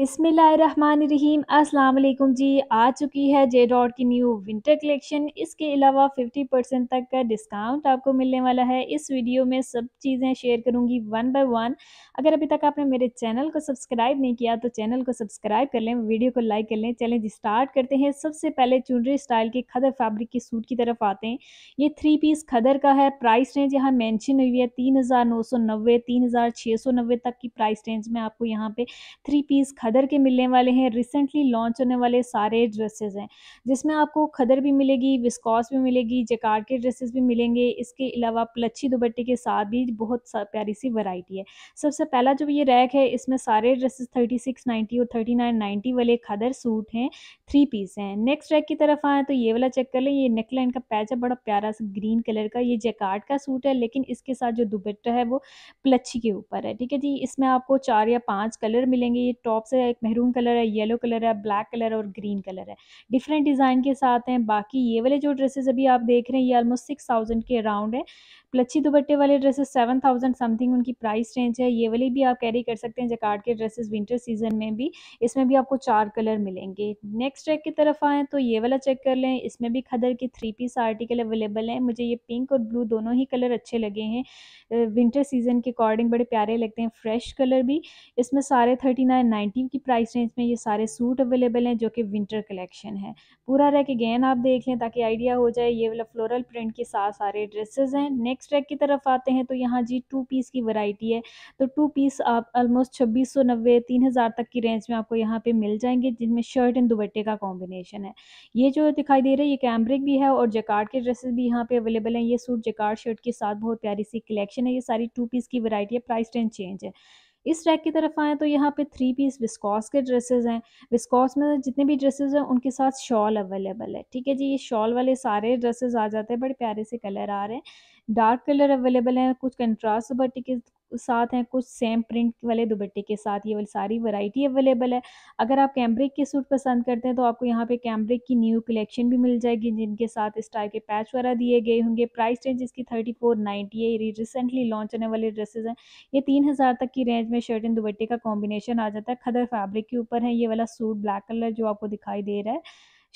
रहीम असलकुम जी आ चुकी है जे डॉट की न्यू विंटर कलेक्शन इसके अलावा 50 परसेंट तक का डिस्काउंट आपको मिलने वाला है इस वीडियो में सब चीज़ें शेयर करूंगी वन बाय वन अगर अभी तक आपने मेरे चैनल को सब्सक्राइब नहीं किया तो चैनल को सब्सक्राइब कर लें वीडियो को लाइक कर लें चलें जी स्टार्ट करते हैं सबसे पहले चुनरी स्टाइल के खदर फैब्रिक के सूट की तरफ आते हैं ये थ्री पीस खदर का है प्राइस रेंज यहाँ मैंशन हुई है तीन हज़ार नौ सौ नब्बे तीन हज़ार छः सौ नब्बे तक की प्राइस रेंज में आपको यहाँ पर थ्री पीस खदर के मिलने वाले हैं रिसेंटली लॉन्च होने वाले सारे ड्रेसेस हैं जिसमें आपको खदर भी मिलेगी विस्कॉस भी मिलेगी जकार्ड के ड्रेसेस भी मिलेंगे इसके अलावा प्लच्छी दुपट्टे के साथ भी बहुत सा प्यारी सी वैरायटी है सबसे पहला जो ये रैक है इसमें सारे ड्रेसेस थर्टी सिक्स नाइन्टी और थर्टी नाइन नाइन्टी वाले खदर सूट हैं थ्री पीस हैं नेक्स्ट रैक की तरफ आए तो ये वाला चेक कर लें ये नेकलाइन का पैच है बड़ा प्यारा सा ग्रीन कलर का ये जैकार्ड का सूट है लेकिन इसके साथ जो दुपट्टा है वो प्लच्छी के ऊपर है ठीक है जी इसमें आपको चार या पाँच कलर मिलेंगे ये टॉप है एक मेहरून कलर है येलो कलर है ब्लैक कलर है और ग्रीन कलर है डिफरेंट डिज़ाइन के साथ हैं बाकी ये वाले जो ड्रेसेस अभी आप देख रहे हैं ये ऑलमोस्ट सिक्स थाउजेंड के अराउंड है प्लची दुपट्टे वाले ड्रेसेस सेवन थाउजेंड समथिंग उनकी प्राइस रेंज है ये वाली भी आप कैरी कर सकते हैं जकार्ड के ड्रेसेस विंटर सीजन में भी इसमें भी आपको चार कलर मिलेंगे नेक्स्ट चेक की तरफ आएँ तो ये वाला चेक कर लें इसमें भी खदर की थ्री पीस आर्टिकल अवेलेबल हैं मुझे ये पिंक और ब्लू दोनों ही कलर अच्छे लगे हैं विंटर सीजन के अकॉर्डिंग बड़े प्यारे लगते हैं फ्रेश कलर भी इसमें सारे थर्टी नाइन नाइन्टी की प्राइस रेंज में ये सारे सूट अवेलेबल हैं जो कि विंटर कलेक्शन है पूरा रह के गैन आप देख लें ताकि आइडिया हो जाए ये वाला फ्लोरल प्रिंट के साथ सारे ड्रेसेस हैं नेक्स्ट नेक्स्ट ट्रैक की तरफ आते हैं तो यहाँ जी टू पीस की वैरायटी है तो टू पीस आप ऑलमोस्ट छब्बीस सौ नब्बे तीन हज़ार तक की रेंज में आपको यहाँ पे मिल जाएंगे जिनमें शर्ट एंड दुबट्टे का कॉम्बिनेशन है ये जो दिखाई दे रहा है ये कैमरिक भी है और जकार्ड के ड्रेसेस भी यहाँ पे अवेलेबल हैं ये सूट जकार्ड शर्ट के साथ बहुत प्यारी सी कलेक्शन है ये सारी टू पीस की वरायटी है प्राइस टेंड चेंज है इस ट्रैक की तरफ आएँ तो यहाँ पे थ्री पीस विस्कॉस के ड्रेसेस हैं विस्कॉस में जितने भी ड्रेसेस हैं उनके साथ शॉल अवेलेबल है ठीक है जी ये शॉल वाले सारे ड्रेसेस आ जाते हैं बड़े प्यारे से कलर आ रहे हैं डार्क कलर अवेलेबल हैं कुछ कंट्रास्ट दुपट्टे के साथ हैं कुछ सेम प्रिंट वाले दुपट्टे के साथ ये वाली सारी वैरायटी अवेलेबल है अगर आप कैम्ब्रिक के सूट पसंद करते हैं तो आपको यहाँ पे कैम्ब्रिक की न्यू कलेक्शन भी मिल जाएगी जिनके साथ इस टाइप के पैच वगैरह दिए गए होंगे प्राइस रेंज इसकी थर्टी फोर नाइन्टी है ये रिसेंटली लॉन्च होने वाले ड्रेसेज हैं ये तीन हज़ार तक की रेंज में शर्ट एंड दुपट्टे का कॉम्बिनेशन आ जाता है खदर फैब्रिक के ऊपर है ये वाला सूट ब्लैक कलर जो आपको दिखाई दे रहा है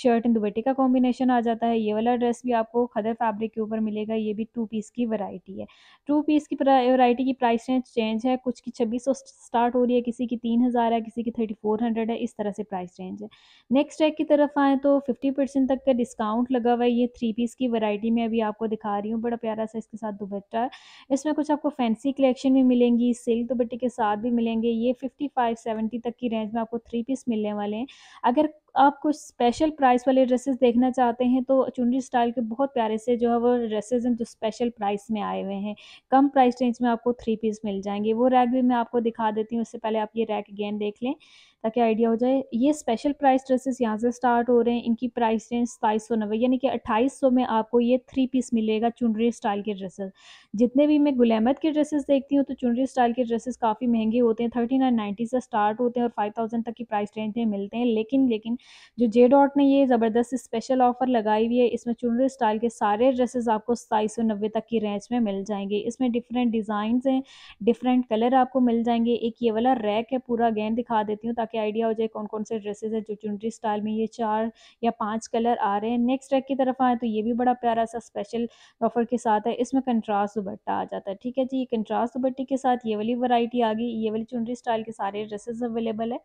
शर्ट एंड दुबट्टे का कॉम्बिनेशन आ जाता है ये वाला ड्रेस भी आपको खदर फैब्रिक के ऊपर मिलेगा ये भी टू पीस की वैरायटी है टू पीस की वैरायटी की प्राइस रेंज चेंज है कुछ की छब्बीस सौ स्टार्ट हो रही है किसी की तीन हज़ार है किसी की थर्टी फोर हंड्रेड है इस तरह से प्राइस रेंज है नेक्स्ट रैक की तरफ आएँ तो फिफ्टी परसेंट तक का डिस्काउंट लगा हुआ है ये थ्री पीस की वरायटी में अभी आपको दिखा रही हूँ बड़ा प्यारा सा इसके साथ दुबट्टा है इसमें कुछ आपको फैंसी कलेक्शन भी मिलेंगी सिल्क दुबट्टे के साथ भी मिलेंगे ये फिफ्टी फाइव सेवेंटी तक की रेंज में आपको थ्री पीस मिलने वाले हैं अगर आप कुछ स्पेशल प्राइस वाले ड्रेसेस देखना चाहते हैं तो चुनरी स्टाइल के बहुत प्यारे से जो है वो ड्रेसेस हैं जो स्पेशल प्राइस में आए हुए हैं कम प्राइस रेंज में आपको थ्री पीस मिल जाएंगे वो रैक भी मैं आपको दिखा देती हूँ उससे पहले आप ये रैक अगेन देख लें ताकि आइडिया हो जाए ये स्पेशल प्राइस ड्रेसेस यहाँ से स्टार्ट हो रहे हैं इनकी प्राइस रेंज सताईस सौ नब्बे यानी कि अट्ठाईस सौ में आपको ये थ्री पीस मिलेगा चुनरी स्टाइल के ड्रेसेस जितने भी मैं गुलामत के ड्रेसेस देखती हूँ तो चुनरी स्टाइल के ड्रेसेस काफ़ी महंगे होते हैं थर्टी नाइन नाइन्टी से स्टार्ट होते हैं और फाइव थाउजेंड तक की प्राइस रेंज में मिलते हैं लेकिन लेकिन जो जे डॉट ने ये ज़बरदस्त स्पेशल ऑफर लगाई हुई है इसमें चुनरी स्टाइल के सारे ड्रेसेस आपको सताईस सौ नब्बे तक की रेंज में मिल जाएंगे इसमें डिफरेंट डिज़ाइन हैं डिफरेंट कलर आपको मिल जाएंगे एक ये वाला रैक है पूरा गेंद दिखा देती हूँ ताकि आइडिया हो जाए कौन कौन से ड्रेसेस है जो चुनरी स्टाइल में ये चार या पांच कलर आ रहे हैं नेक्स्ट रैक की तरफ आए तो ये भी बड़ा प्यारा सा स्पेशल ऑफर के साथ है इसमें कंट्रास्ट दुबट्टा आ जाता है ठीक है जी कंट्रास्ट दुपट्टे के साथ ये वाली वरायटी आ गई ये वाली चुनरी स्टाइल के सारे ड्रेसेस अवेलेबल है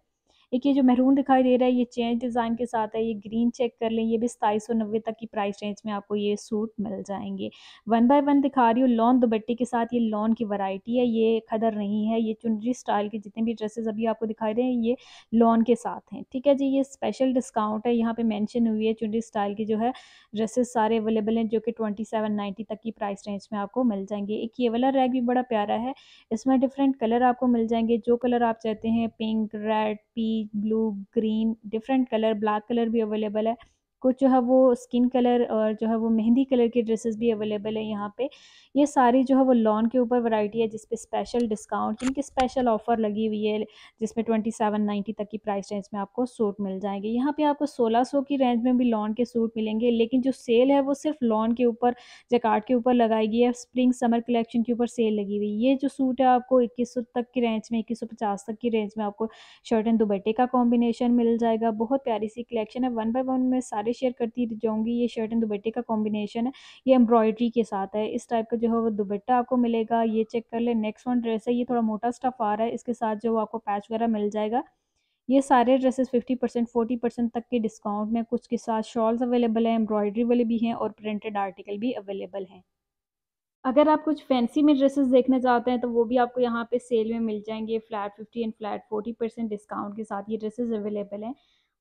एक ये जो महरून दिखाई दे रहा है ये चेंज डिज़ाइन के साथ है ये ग्रीन चेक कर लें ये भी सताईस सौ नब्बे तक की प्राइस रेंज में आपको ये सूट मिल जाएंगे वन बाय वन दिखा रही हूँ लॉन दुबट्टे के साथ ये लॉन की वैरायटी है ये खदर नहीं है ये चुनरी स्टाइल के जितने भी ड्रेसेस अभी आपको दिखाई रहे हैं ये लॉन के साथ हैं ठीक है जी ये स्पेशल डिस्काउंट है यहाँ पे मेंशन हुई है चुनरी स्टाइल की जो है ड्रेसेस सारे अवेलेबल हैं जो कि ट्वेंटी सेवन तक की प्राइस रेंज में आपको मिल जाएंगे एक ये वाला रैग भी बड़ा प्यारा है इसमें डिफरेंट कलर आपको मिल जाएंगे जो कलर आप चाहते हैं पिंक रेड पी blue green different colour black colour भी अवेलेबल है कुछ जो है वो स्किन कलर और जो है वो मेहंदी कलर की ड्रेसेस भी अवेलेबल है यहाँ पे ये सारी जो है वो लॉन के ऊपर वैरायटी है जिस पे स्पेशल डिस्काउंट जिनकी स्पेशल ऑफर लगी हुई है जिसमें ट्वेंटी सेवन नाइन्टी तक की प्राइस रेंज में आपको सूट मिल जाएंगे यहाँ पे आपको सोलह सौ की रेंज में भी लॉन के सूट मिलेंगे लेकिन जो सेल है वो सिर्फ लॉन के ऊपर जैकार्ड के ऊपर लगाई गई है स्प्रिंग समर कलेक्शन के ऊपर सेल लगी हुई है ये जो सूट है आपको इक्कीस तक की रेंज में इक्कीस तक की रेंज में आपको शर्ट एंड दुबट्टे का कॉम्बिनेशन मिल जाएगा बहुत प्यारी सी कलेक्शन है वन बाय वन में सारे सारे शेयर करती जाऊँगी ये शर्ट एंड दुबट्टे का कॉम्बिनेशन है ये एम्ब्रॉयडरी के साथ है इस टाइप का जो है वो दुबट्टा आपको मिलेगा ये चेक कर ले नेक्स्ट वन ड्रेस है ये थोड़ा मोटा स्टफ आ रहा है इसके साथ जो आपको पैच वगैरह मिल जाएगा ये सारे ड्रेसेस 50 परसेंट फोर्टी परसेंट तक के डिस्काउंट में कुछ के साथ शॉल्स अवेलेबल हैं एम्ब्रॉयडरी वाले भी हैं और प्रिंटेड आर्टिकल भी अवेलेबल हैं अगर आप कुछ फैंसी में ड्रेसेस देखना चाहते हैं तो वो भी आपको यहाँ पे सेल में मिल जाएंगे flat fifty and flat forty percent discount के साथ ये ड्रेसेस अवेलेबल हैं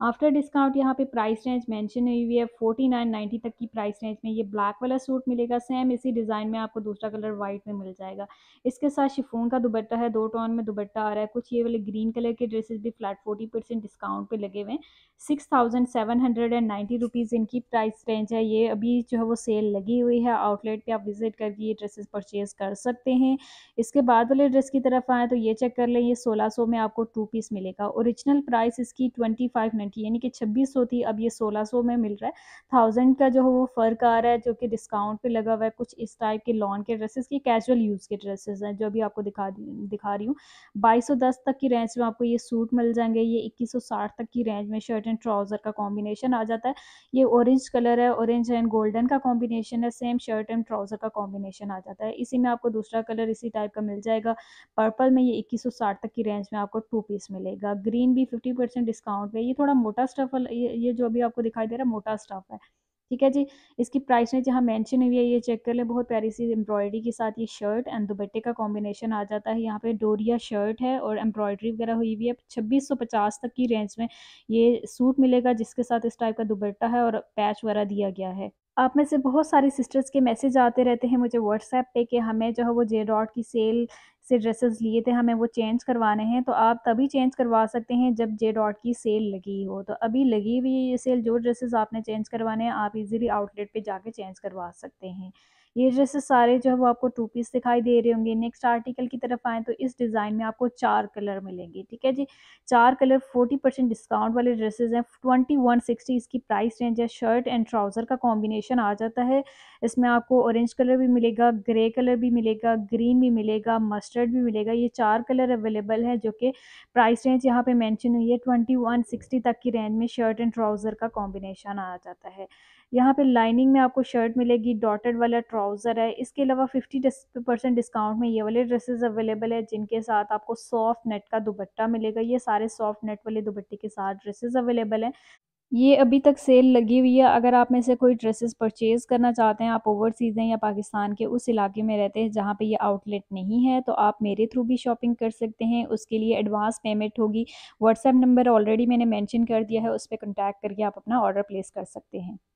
आफ्टर डिस्काउंट यहाँ पे प्राइस रेंज मेंशन हुई हुई है फोर्टी नाइन नाइन्टी तक की प्राइस रेंज में ये ब्लैक वाला सूट मिलेगा सेम इसी डिज़ाइन में आपको दूसरा कलर वाइट में मिल जाएगा इसके साथ शिफोन का दुबट्टा है दो टॉन में दुबट्टा आ रहा है कुछ ये वाले ग्रीन कलर के ड्रेसेस भी फ्लैट फोर्टी परसेंट डिस्काउंट पर लगे हुए हैं six thousand seven hundred and ninety rupees इनकी प्राइस रेंज है ये अभी जो है वो सेल लगी हुई है आउटलेट पर आप विजिट करके ये ड्रेसेस परचेज कर सकते हैं इसके बाद वाले ड्रेस की तरफ आएँ तो ये चेक कर लें ये सोलह सौ में आपको टू पीस मिलेगा ओरिजिनल प्राइस इसकी ट्वेंटी फाइव की यानी कि छब्बीस सौ थी अब ये सोलह सौ में मिल रहा है थाउजेंड का जो है वो फ़र्क आ रहा है जो कि डिस्काउंट पे लगा हुआ है कुछ इस टाइप के लॉन के ड्रेसेस की कैजुअल यूज़ के ड्रेसेस हैं जो अभी आपको दिखा दिखा रही हूँ बाईस सौ दस तक की रेंज में आपको ये सूट मिल जाएंगे ये इक्कीस सौ साठ तक की रेंज में शर्ट एंड ट्राउज़र का कॉम्बिनेशन आ जाता है ये ऑरेंज कलर है ऑरेंज एंड गोल्डन का कॉम्बिनेशन है सेम शर्ट एंड ट्राउज़र का कॉम्बिनेशन आ जाता है इसी में आपको दूसरा कलर इसी टाइप का मिल जाएगा पर्पल में ये इक्कीस सौ साठ तक की रेंज में आपको टू पीस मिलेगा ग्रीन भी फिफ्टी परसेंट डिस्काउंट पे ये थोड़ा मोटा स्टफ ये ये जो अभी आपको दिखाई दे रहा है मोटा स्टफ है ठीक है जी इसकी प्राइस ने जहाँ मेंशन हुई है ये चेक कर लें बहुत प्यारी सी एम्ब्रॉयडरी के साथ ये शर्ट एंड दुपट्टे का कॉम्बिनेशन आ जाता है यहाँ पे डोरिया शर्ट है और एम्ब्रॉयडरी वगैरह हुई हुई है छब्बीस सौ पचास तक की रेंज में ये सूट मिलेगा जिसके साथ इस टाइप का दुपट्टा है और पैच वगैरह दिया गया है आप में से बहुत सारी सिस्टर्स के मैसेज आते रहते हैं मुझे व्हाट्सएप पे कि हमें जो है वो जे डॉट की सेल से ड्रेसेस लिए थे हमें वो चेंज करवाने हैं तो आप तभी चेंज करवा सकते हैं जब जे डॉट की सेल लगी हो तो अभी लगी हुई है ये सेल जो ड्रेसेस आपने चेंज करवाने हैं आप इजीली आउटलेट पे जाके चेंज करवा सकते हैं ये ड्रेसेस सारे जो है वो आपको टू पीस दिखाई दे रहे होंगे नेक्स्ट आर्टिकल की तरफ आए तो इस डिज़ाइन में आपको चार कलर मिलेंगे ठीक है जी चार कलर फोर्टी परसेंट डिस्काउंट वाले ड्रेसेज हैं ट्वेंटी वन सिक्सटी इसकी प्राइस रेंज है शर्ट एंड ट्राउज़र का कॉम्बिनेशन आ जाता है इसमें आपको ऑरेंज कलर भी मिलेगा ग्रे कलर भी मिलेगा ग्रीन भी मिलेगा मस्टर्ड भी मिलेगा ये चार कलर अवेलेबल है जो कि प्राइस रेंज यहाँ पे मैंशन हुई है ट्वेंटी वन सिक्सटी तक की रेंज में शर्ट एंड ट्राउज़र का कॉम्बिनेशन आ जाता है यहाँ पे लाइनिंग में आपको शर्ट मिलेगी डॉटेड वाला ट्राउज़र है इसके अलावा 50 परसेंट डिस्काउंट में ये वाले ड्रेसेस अवेलेबल है जिनके साथ आपको सॉफ्ट नेट का दुपट्टा मिलेगा ये सारे सॉफ्ट नेट वाले दुपट्टे के साथ ड्रेसेस अवेलेबल हैं ये अभी तक सेल लगी हुई है अगर आप में से कोई ड्रेसेस परचेज़ करना चाहते हैं आप ओवरसीज़ हैं या पाकिस्तान के उस इलाके में रहते हैं जहाँ पे ये आउटलेट नहीं है तो आप मेरे थ्रू भी शॉपिंग कर सकते हैं उसके लिए एडवांस पेमेंट होगी व्हाट्सएप नंबर ऑलरेडी मैंने मेंशन कर दिया है उस पर कॉन्टैक्ट करके आप अपना ऑर्डर प्लेस कर सकते हैं